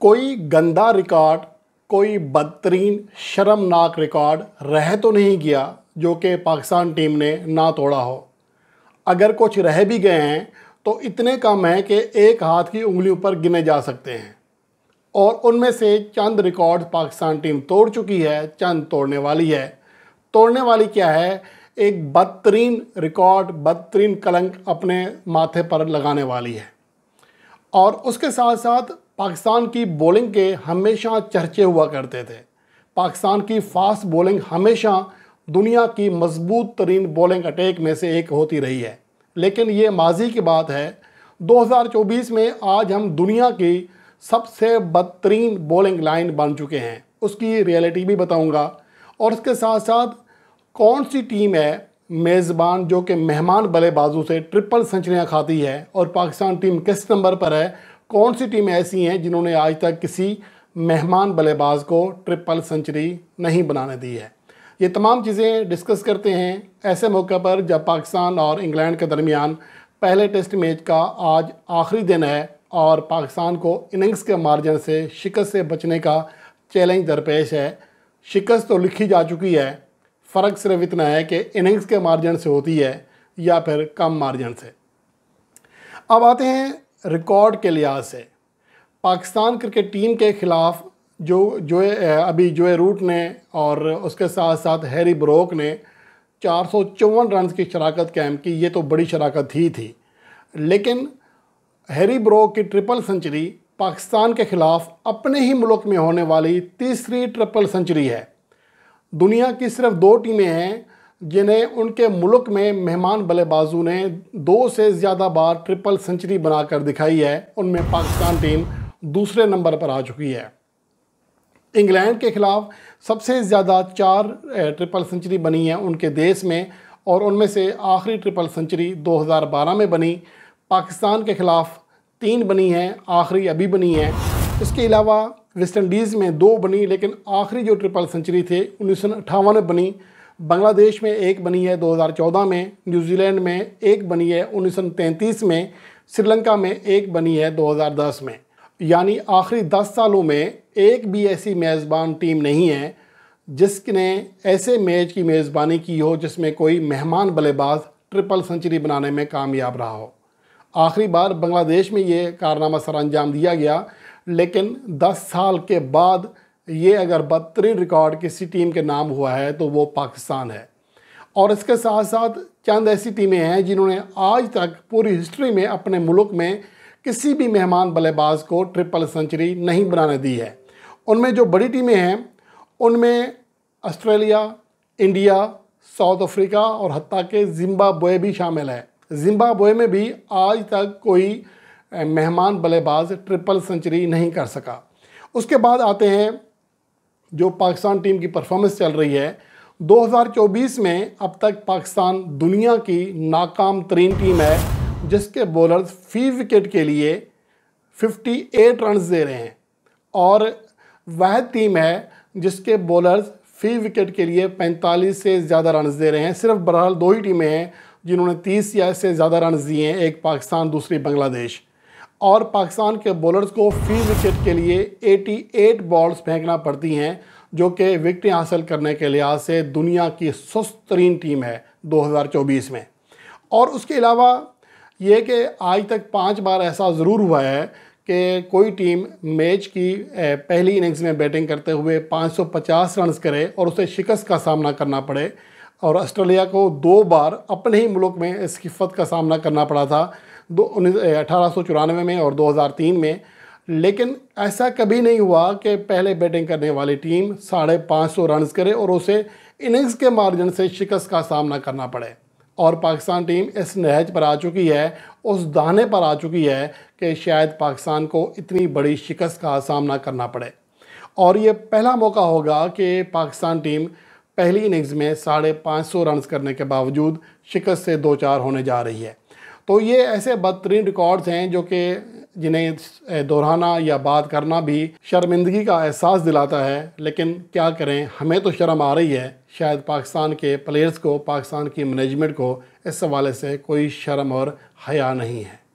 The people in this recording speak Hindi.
कोई गंदा रिकॉर्ड कोई बदतरीन शर्मनाक रिकॉर्ड रह तो नहीं गया जो कि पाकिस्तान टीम ने ना तोड़ा हो अगर कुछ रह भी गए हैं तो इतने कम हैं कि एक हाथ की उंगली पर गिने जा सकते हैं और उनमें से चंद रिकॉर्ड पाकिस्तान टीम तोड़ चुकी है चंद तोड़ने वाली है तोड़ने वाली क्या है एक बदतरीन रिकॉर्ड बदतरीन कलंक अपने माथे पर लगाने वाली है और उसके साथ साथ पाकिस्तान की बॉलिंग के हमेशा चर्चे हुआ करते थे पाकिस्तान की फास्ट बॉलिंग हमेशा दुनिया की मजबूत तरीन बॉलिंग अटैक में से एक होती रही है लेकिन ये माजी की बात है 2024 में आज हम दुनिया की सबसे बदतरीन बॉलिंग लाइन बन चुके हैं उसकी रियलिटी भी बताऊंगा और उसके साथ साथ कौन सी टीम है मेज़बान जो कि मेहमान बल्लेबाजों से ट्रिपल सेंचुरियाँ खाती है और पाकिस्तान टीम किस नंबर पर है कौन सी टीमें ऐसी हैं जिन्होंने आज तक किसी मेहमान बल्लेबाज को ट्रिपल सेंचुरी नहीं बनाने दी है ये तमाम चीज़ें डिस्कस करते हैं ऐसे मौके पर जब पाकिस्तान और इंग्लैंड के दरमियान पहले टेस्ट मैच का आज आखिरी दिन है और पाकिस्तान को इनिंग्स के मार्जिन से शिकस्त से बचने का चैलेंज दरपेश है शिकस्त तो लिखी जा चुकी है फ़र्क सिर्फ इतना है कि इनिंग्स के मार्जिन से होती है या फिर कम मार्जिन से अब आते हैं रिकॉर्ड के लिहाज से पाकिस्तान क्रिकेट टीम के ख़िलाफ़ जो जो अभी जोए रूट ने और उसके साथ साथ हैरी ब्रोक ने चार सौ चौवन रन की शराकत कैम की ये तो बड़ी शराकत ही थी लेकिन हैरी ब्रोक की ट्रिपल सेंचुरी पाकिस्तान के ख़िलाफ़ अपने ही मुल्क में होने वाली तीसरी ट्रिपल सेंचुरी है दुनिया की सिर्फ दो टीमें हैं जिन्हें उनके मुल्क में मेहमान बल्लेबाजों ने दो से ज़्यादा बार ट्रिपल सेंचुरी बनाकर दिखाई है उनमें पाकिस्तान टीम दूसरे नंबर पर आ चुकी है इंग्लैंड के ख़िलाफ़ सबसे ज़्यादा चार ट्रिपल सेंचुरी बनी है उनके देश में और उनमें से आखिरी ट्रिपल सेंचुरी 2012 में बनी पाकिस्तान के ख़िलाफ़ तीन बनी हैं आखिरी अभी बनी है इसके अलावा वेस्ट इंडीज़ में दो बनी लेकिन आखिरी जो ट्रिपल सेंचुरी थे उन्नीस में बनी बांग्लादेश में एक बनी है 2014 में न्यूजीलैंड में एक बनी है उन्नीस में श्रीलंका में एक बनी है 2010 में यानी आखिरी 10 सालों में एक भी ऐसी मेज़बान टीम नहीं है जिसने ऐसे मैच की मेज़बानी की हो जिसमें कोई मेहमान बल्लेबाज ट्रिपल सेंचुरी बनाने में कामयाब रहा हो आखिरी बार बांग्लादेश में ये कारनामा सर अंजाम दिया गया लेकिन 10 साल के बाद ये अगर बदतरीन रिकॉर्ड किसी टीम के नाम हुआ है तो वो पाकिस्तान है और इसके साथ साथ चंद ऐसी टीमें हैं जिन्होंने आज तक पूरी हिस्ट्री में अपने मुल्क में किसी भी मेहमान बल्लेबाज को ट्रिपल सेंचुरी नहीं बनाने दी है उनमें जो बड़ी टीमें हैं उनमें ऑस्ट्रेलिया इंडिया साउथ अफ्रीका और हती के जिम्बाब्वे भी शामिल है जिम्बाब्वे में भी आज तक कोई मेहमान बल्लेबाज ट्रिपल सेंचुरी नहीं कर सका उसके बाद आते हैं जो पाकिस्तान टीम की परफॉर्मेंस चल रही है 2024 में अब तक पाकिस्तान दुनिया की नाकाम तरीन टीम है जिसके बॉलर्स फी विकेट के लिए 58 रन दे रहे हैं और वह टीम है जिसके बॉलर्स फी विकेट के लिए 45 से ज़्यादा रन दे रहे हैं सिर्फ बहरहाल दो ही टीमें हैं जिन्होंने 30 या इससे ज़्यादा रन दिए हैं एक पाकिस्तान दूसरी बांग्लादेश और पाकिस्तान के बॉलर्स को फी विकेट के लिए 88 बॉल्स फेंकना पड़ती हैं जो कि विकटें हासिल करने के लिहाज से दुनिया की सुस्त तरीन टीम है 2024 में और उसके अलावा ये कि आज तक पांच बार ऐसा ज़रूर हुआ है कि कोई टीम मैच की पहली इनिंग्स में बैटिंग करते हुए 550 रन्स करे और उसे शिकस्त का सामना करना पड़े और ऑस्ट्रेलिया को दो बार अपने ही मुल्क में इस किफ़त का सामना करना पड़ा था दो अठारह में और 2003 में लेकिन ऐसा कभी नहीं हुआ कि पहले बैटिंग करने वाली टीम साढ़े पाँच सौ रन करे और उसे इनिंग्स के मार्जिन से शिकस्त का सामना करना पड़े और पाकिस्तान टीम इस नहज पर आ चुकी है उस दाने पर आ चुकी है कि शायद पाकिस्तान को इतनी बड़ी शिकस्त का सामना करना पड़े और ये पहला मौका होगा कि पाकिस्तान टीम पहली इनिंग्स में साढ़े पाँच सौ रन करने के बावजूद शिकस्त से दो चार होने जा रही है तो ये ऐसे बदतरीन रिकॉर्ड्स हैं जो कि जिन्हें दोहराना या बात करना भी शर्मिंदगी का एहसास दिलाता है लेकिन क्या करें हमें तो शर्म आ रही है शायद पाकिस्तान के प्लेयर्स को पाकिस्तान की मैनेजमेंट को इस हवाले से कोई शर्म और हया नहीं है